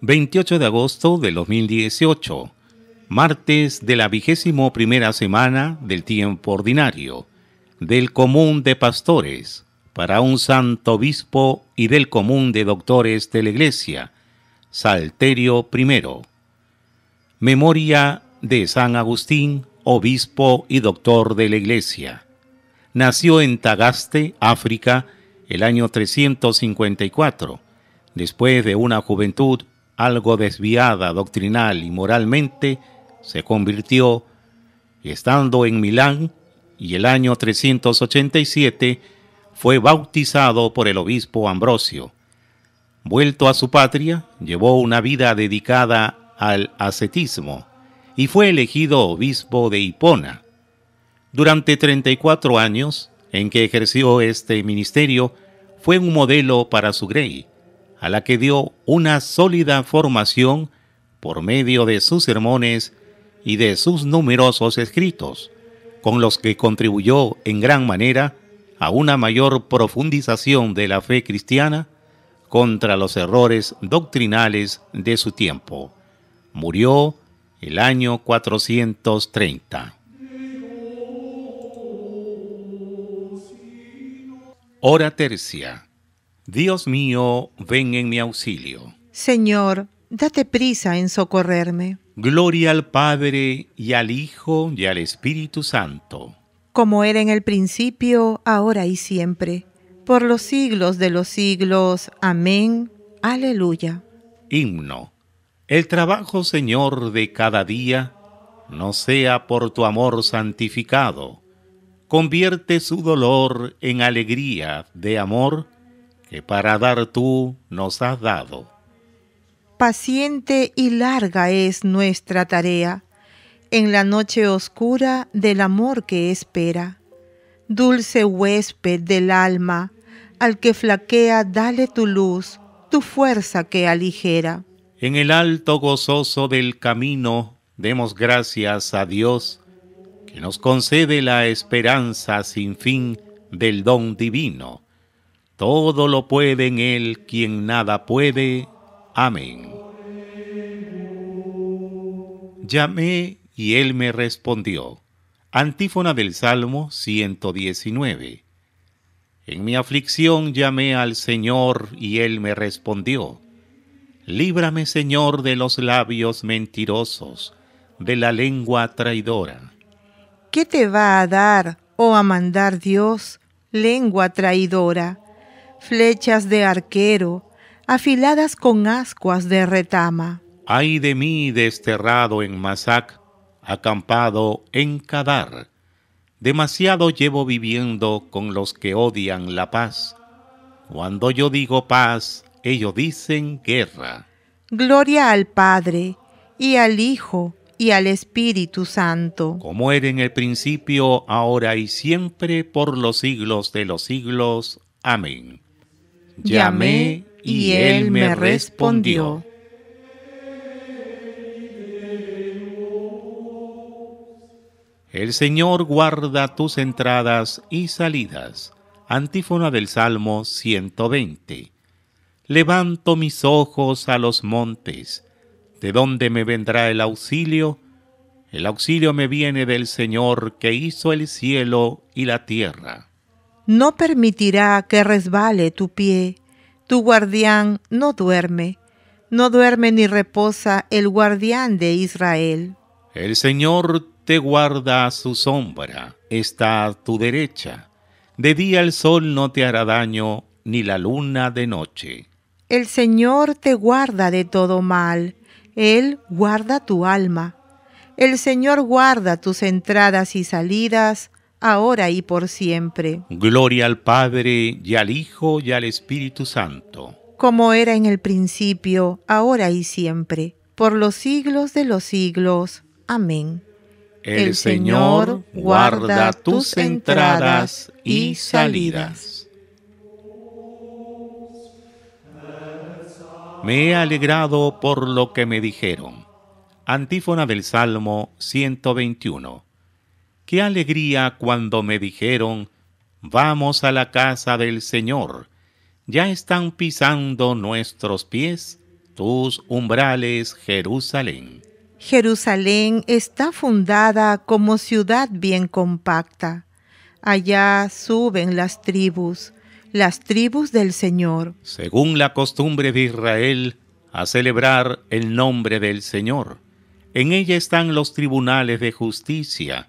28 de agosto de 2018, martes de la vigésimo primera semana del tiempo ordinario, del común de pastores, para un santo obispo y del común de doctores de la Iglesia, Salterio I. Memoria de San Agustín, obispo y doctor de la Iglesia. Nació en Tagaste, África, el año 354, después de una juventud algo desviada doctrinal y moralmente, se convirtió, estando en Milán, y el año 387 fue bautizado por el obispo Ambrosio. Vuelto a su patria, llevó una vida dedicada al ascetismo y fue elegido obispo de Hipona. Durante 34 años en que ejerció este ministerio, fue un modelo para su grey a la que dio una sólida formación por medio de sus sermones y de sus numerosos escritos, con los que contribuyó en gran manera a una mayor profundización de la fe cristiana contra los errores doctrinales de su tiempo. Murió el año 430. Hora tercia. Dios mío, ven en mi auxilio. Señor, date prisa en socorrerme. Gloria al Padre y al Hijo y al Espíritu Santo. Como era en el principio, ahora y siempre, por los siglos de los siglos. Amén. Aleluya. Himno. El trabajo, Señor, de cada día, no sea por tu amor santificado. Convierte su dolor en alegría de amor que para dar tú nos has dado. Paciente y larga es nuestra tarea en la noche oscura del amor que espera. Dulce huésped del alma, al que flaquea, dale tu luz, tu fuerza que aligera. En el alto gozoso del camino, demos gracias a Dios, que nos concede la esperanza sin fin del don divino. Todo lo puede en Él quien nada puede. Amén. Llamé y Él me respondió. Antífona del Salmo 119. En mi aflicción llamé al Señor y Él me respondió. Líbrame, Señor, de los labios mentirosos, de la lengua traidora. ¿Qué te va a dar, o oh a mandar Dios, lengua traidora? flechas de arquero, afiladas con ascuas de retama. Ay de mí desterrado en Masac, acampado en Kadar. Demasiado llevo viviendo con los que odian la paz. Cuando yo digo paz, ellos dicen guerra. Gloria al Padre, y al Hijo, y al Espíritu Santo. Como era en el principio, ahora y siempre, por los siglos de los siglos. Amén. Llamé y él me respondió. El Señor guarda tus entradas y salidas. Antífona del Salmo 120. Levanto mis ojos a los montes. ¿De dónde me vendrá el auxilio? El auxilio me viene del Señor que hizo el cielo y la tierra no permitirá que resbale tu pie. Tu guardián no duerme, no duerme ni reposa el guardián de Israel. El Señor te guarda a su sombra, está a tu derecha. De día el sol no te hará daño, ni la luna de noche. El Señor te guarda de todo mal, Él guarda tu alma. El Señor guarda tus entradas y salidas, ahora y por siempre. Gloria al Padre y al Hijo y al Espíritu Santo. Como era en el principio, ahora y siempre, por los siglos de los siglos. Amén. El, Señor guarda tus entradas y salidas. Me he alegrado por lo que me dijeron. Antífona del Salmo 121 qué alegría cuando me dijeron, vamos a la casa del Señor, ya están pisando nuestros pies tus umbrales, Jerusalén. Jerusalén está fundada como ciudad bien compacta. Allá suben las tribus, las tribus del Señor. Según la costumbre de Israel, a celebrar el nombre del Señor. En ella están los tribunales de justicia,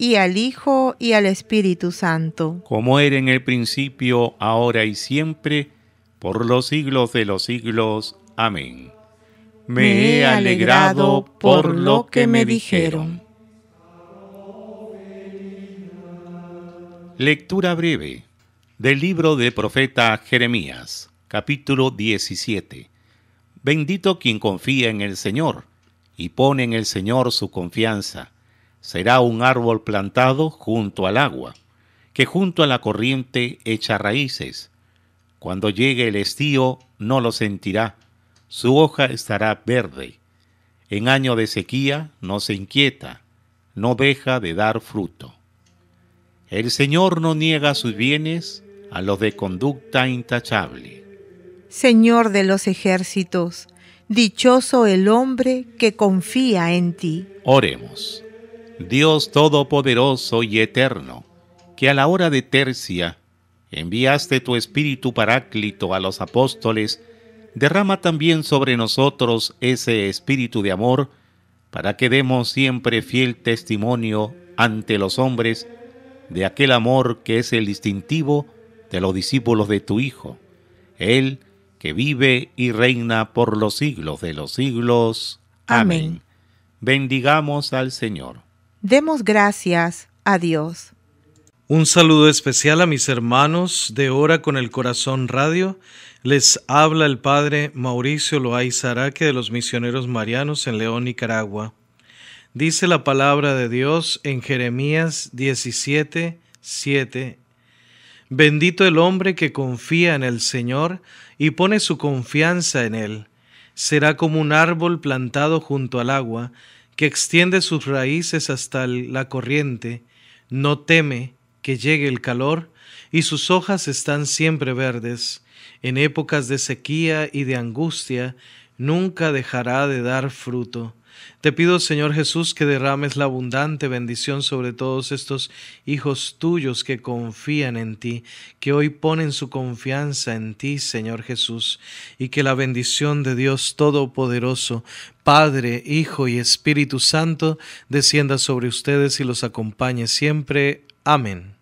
y al Hijo y al Espíritu Santo. Como era en el principio, ahora y siempre, por los siglos de los siglos. Amén. Me he alegrado por lo que me dijeron. Lectura breve del libro de profeta Jeremías, capítulo 17. Bendito quien confía en el Señor y pone en el Señor su confianza será un árbol plantado junto al agua, que junto a la corriente echa raíces. Cuando llegue el estío no lo sentirá, su hoja estará verde. En año de sequía no se inquieta, no deja de dar fruto. El Señor no niega sus bienes a los de conducta intachable. Señor de los ejércitos, dichoso el hombre que confía en ti. Oremos. Dios Todopoderoso y Eterno, que a la hora de tercia enviaste tu Espíritu Paráclito a los apóstoles, derrama también sobre nosotros ese Espíritu de amor, para que demos siempre fiel testimonio ante los hombres de aquel amor que es el distintivo de los discípulos de tu Hijo, Él que vive y reina por los siglos de los siglos. Amén. Amén. Bendigamos al Señor. Demos gracias a Dios. Un saludo especial a mis hermanos de Hora con el Corazón Radio. Les habla el Padre Mauricio Loaiza Araque de los Misioneros Marianos en León, Nicaragua. Dice la palabra de Dios en Jeremías 17:7 Bendito el hombre que confía en el Señor y pone su confianza en Él. Será como un árbol plantado junto al agua que extiende sus raíces hasta la corriente, no teme que llegue el calor, y sus hojas están siempre verdes. En épocas de sequía y de angustia, nunca dejará de dar fruto. Te pido, Señor Jesús, que derrames la abundante bendición sobre todos estos hijos tuyos que confían en ti, que hoy ponen su confianza en ti, Señor Jesús, y que la bendición de Dios Todopoderoso, Padre, Hijo y Espíritu Santo, descienda sobre ustedes y los acompañe siempre. Amén.